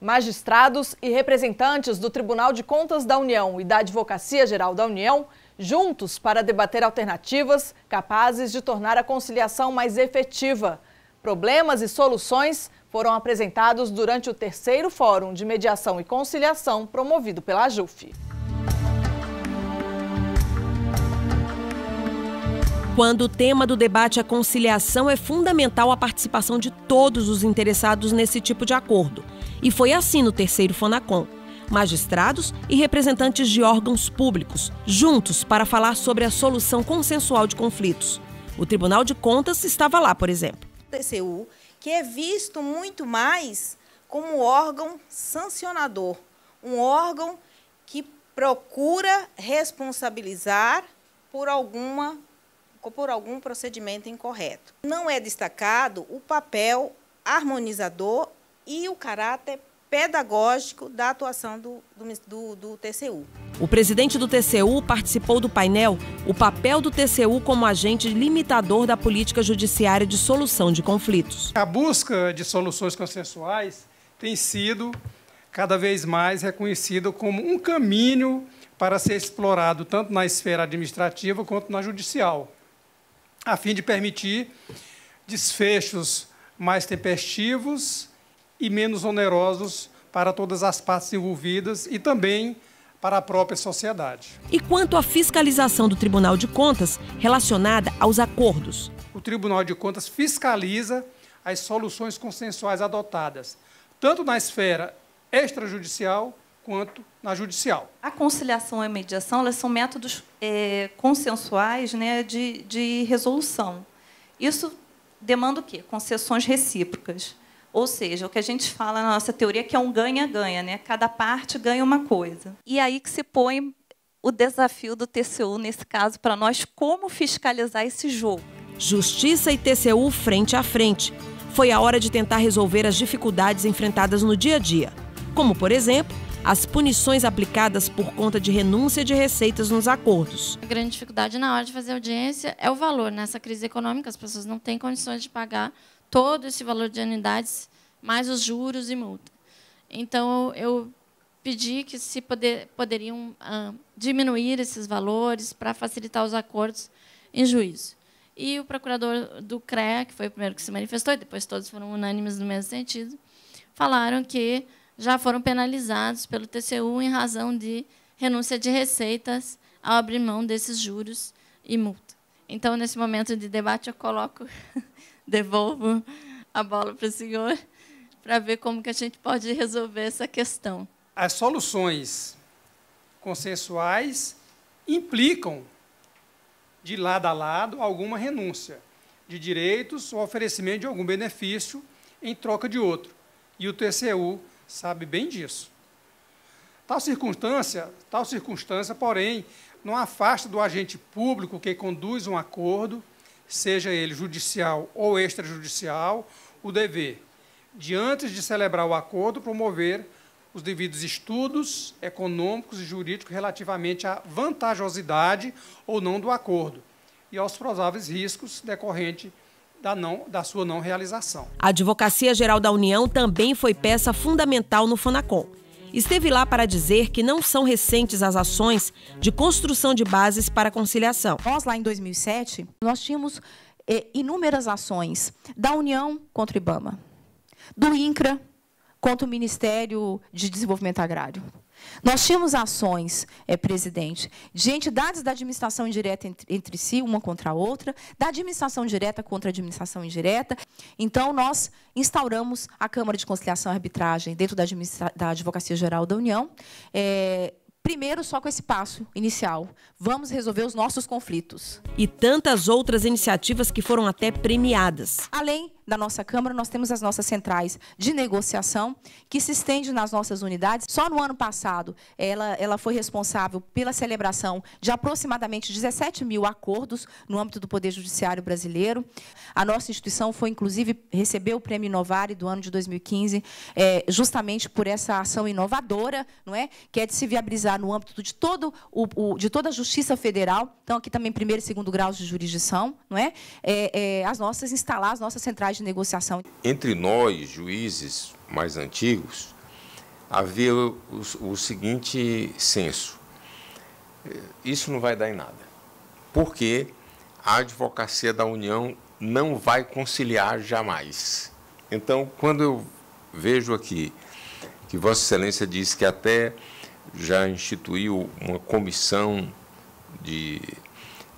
Magistrados e representantes do Tribunal de Contas da União e da Advocacia Geral da União, juntos para debater alternativas capazes de tornar a conciliação mais efetiva. Problemas e soluções foram apresentados durante o terceiro Fórum de Mediação e Conciliação promovido pela JUF. Quando o tema do debate é conciliação, é fundamental a participação de todos os interessados nesse tipo de acordo. E foi assim no terceiro Fonacom. Magistrados e representantes de órgãos públicos, juntos para falar sobre a solução consensual de conflitos. O Tribunal de Contas estava lá, por exemplo. TCU, que é visto muito mais como órgão sancionador, um órgão que procura responsabilizar por alguma por algum procedimento incorreto. Não é destacado o papel harmonizador e o caráter pedagógico da atuação do, do, do, TCU. O presidente do TCU participou do painel O papel do TCU como agente limitador da política judiciária de solução de conflitos. A busca de soluções consensuais tem sido cada vez mais reconhecida como um caminho para ser explorado tanto na esfera administrativa quanto na judicial, a fim de permitir desfechos mais tempestivos e menos onerosos para todas as partes envolvidas e também para a própria sociedade. E quanto à fiscalização do Tribunal de Contas relacionada aos acordos? O Tribunal de Contas fiscaliza as soluções consensuais adotadas, tanto na esfera extrajudicial quanto na judicial. A conciliação e a mediação elas são métodos é, consensuais né, de, de resolução. Isso demanda o quê? Concessões recíprocas. Ou seja, o que a gente fala na nossa teoria é que é um ganha-ganha, né? Cada parte ganha uma coisa. E aí que se põe o desafio do TCU nesse caso para nós como fiscalizar esse jogo. Justiça e TCU frente a frente. Foi a hora de tentar resolver as dificuldades enfrentadas no dia a dia, como, por exemplo, as punições aplicadas por conta de renúncia de receitas nos acordos. A grande dificuldade na hora de fazer audiência é o valor. Nessa crise econômica, as pessoas não têm condições de pagar todo esse valor de anuidades, mais os juros e multa. Então, eu pedi que se poder, poderiam ah, diminuir esses valores para facilitar os acordos em juízo. E o procurador do CREA, que foi o primeiro que se manifestou, e depois todos foram unânimes no mesmo sentido, falaram que já foram penalizados pelo TCU em razão de renúncia de receitas ao abrir mão desses juros e multa. Então, nesse momento de debate, eu coloco devolvo a bola para o senhor para ver como que a gente pode resolver essa questão. As soluções consensuais implicam, de lado a lado, alguma renúncia de direitos ou oferecimento de algum benefício em troca de outro. E o TCU sabe bem disso. Tal circunstância, tal circunstância, porém, não afasta do agente público que conduz um acordo seja ele judicial ou extrajudicial, o dever de, antes de celebrar o acordo, promover os devidos estudos econômicos e jurídicos relativamente à vantajosidade ou não do acordo e aos prováveis riscos decorrentes da, não, da sua não realização. A Advocacia Geral da União também foi peça fundamental no FONACOM esteve lá para dizer que não são recentes as ações de construção de bases para a conciliação. Nós, lá em 2007, nós tínhamos é, inúmeras ações da União contra o IBAMA, do INCRA contra o Ministério de Desenvolvimento Agrário, nós tínhamos ações, é, presidente, de entidades da administração indireta entre, entre, si, uma contra a outra, da administração direta contra a administração indireta. Então, nós instauramos a Câmara de Conciliação e Arbitragem dentro da, da Advocacia Geral da União, é, primeiro só com esse passo inicial. Vamos resolver os nossos conflitos. E tantas outras iniciativas que foram até premiadas. Além da nossa Câmara, nós temos as nossas centrais de negociação, que se estende nas nossas unidades. Só no ano passado, ela, ela foi responsável pela celebração de aproximadamente 17 mil acordos no âmbito do Poder Judiciário brasileiro. A nossa instituição foi, inclusive, recebeu o Prêmio Inovare do ano de 2015, é, justamente por essa ação inovadora, não é? que é de se viabilizar no âmbito de, todo o, o de toda a Justiça Federal, então aqui também primeiro e segundo graus de jurisdição, não é? é, é as nossas instalar as nossas centrais de negociação. Entre nós, juízes mais antigos, havia o, o, o seguinte senso: isso não vai dar em nada, porque a advocacia da União não vai conciliar jamais. Então, quando eu vejo aqui que Vossa Excelência diz que até já instituiu uma comissão de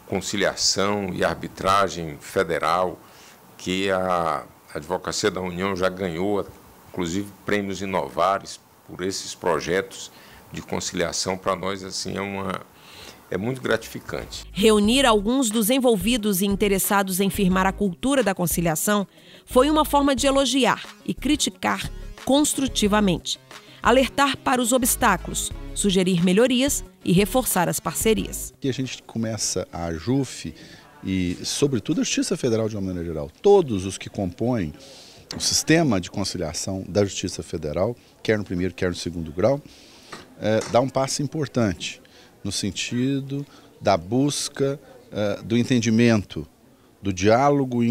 conciliação e arbitragem federal que a Advocacia da União já ganhou, inclusive, prêmios inovares por esses projetos de conciliação. Para nós, assim, é uma, é muito gratificante. Reunir alguns dos envolvidos e interessados em firmar a cultura da conciliação foi uma forma de elogiar e criticar construtivamente, alertar para os obstáculos, sugerir melhorias e reforçar as parcerias. E a gente começa a JUF e, sobretudo, a Justiça Federal de uma maneira geral. Todos os que compõem o sistema de conciliação da Justiça Federal, quer no primeiro, quer no segundo grau, é, dá um passo importante no sentido da busca é, do entendimento, do diálogo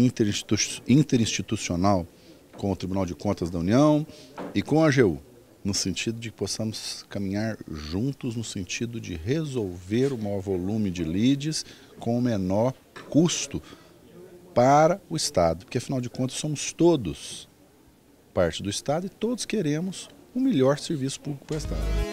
interinstitucional com o Tribunal de Contas da União e com a AGU, no sentido de que possamos caminhar juntos no sentido de resolver o maior volume de lides com o menor custo para o Estado, porque afinal de contas somos todos parte do Estado e todos queremos o melhor serviço público prestado.